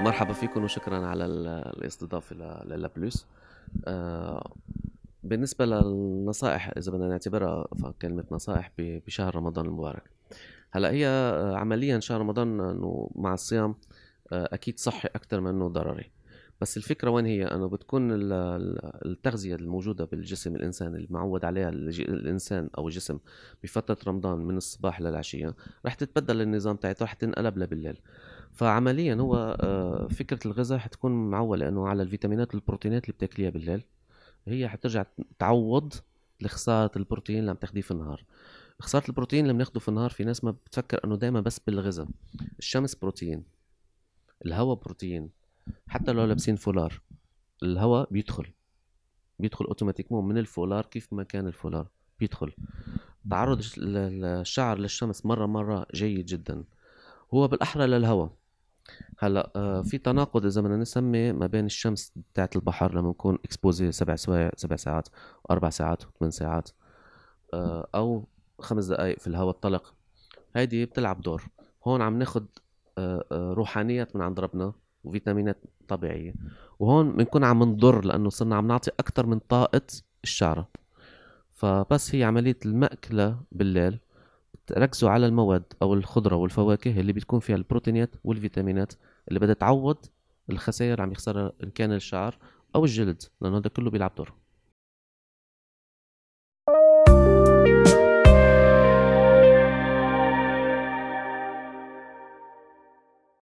مرحبا فيكم وشكرا على الاستضافه للابلوس آه، بالنسبه للنصائح اذا بدنا نعتبرها كلمة نصائح بشهر رمضان المبارك هلا هي آه، عمليا شهر رمضان انه مع الصيام آه، اكيد صحي اكثر من انه ضرري بس الفكره وين هي انه بتكون التغذيه الموجوده بالجسم الانسان اللي معود عليها الانسان او الجسم بفتره رمضان من الصباح للعشيه رح تتبدل النظام تاعته رح تنقلب لبالليل فعمليا هو آه، فكره الغذاء حتكون معوله انه على الفيتامينات والبروتينات اللي بتاكليها بالليل هي حترجع تعوض لخساره البروتين اللي عم تاخديه في النهار خساره البروتين اللي بناخده في النهار في ناس ما بتفكر انه دائما بس بالغذاء الشمس بروتين الهواء بروتين حتى لو لابسين فولار الهواء بيدخل بيدخل اوتوماتيكمون من الفولار كيف ما كان الفولار بيدخل تعرض الشعر للشمس مرة مرة جيد جدا هو بالأحرى للهواء هلا آه، في تناقض اذا بدنا نسمي ما بين الشمس بتاعت البحر لما نكون اكسبوزي سبع سوايع سبع ساعات واربع ساعات وثمان ساعات آه، او خمس دقائق في الهواء الطلق هيدي بتلعب دور هون عم ناخد آه، روحانيات من عند ربنا وفيتامينات طبيعيه وهون بنكون عم نضر لانه صرنا عم نعطي اكثر من طاقه الشعره فبس هي عمليه المأكله بالليل ركزوا على المواد او الخضره والفواكه اللي بتكون فيها البروتينات والفيتامينات اللي بدها تعوض الخسائر عم يخسرها ان كان الشعر او الجلد لانه هذا كله بيلعب دور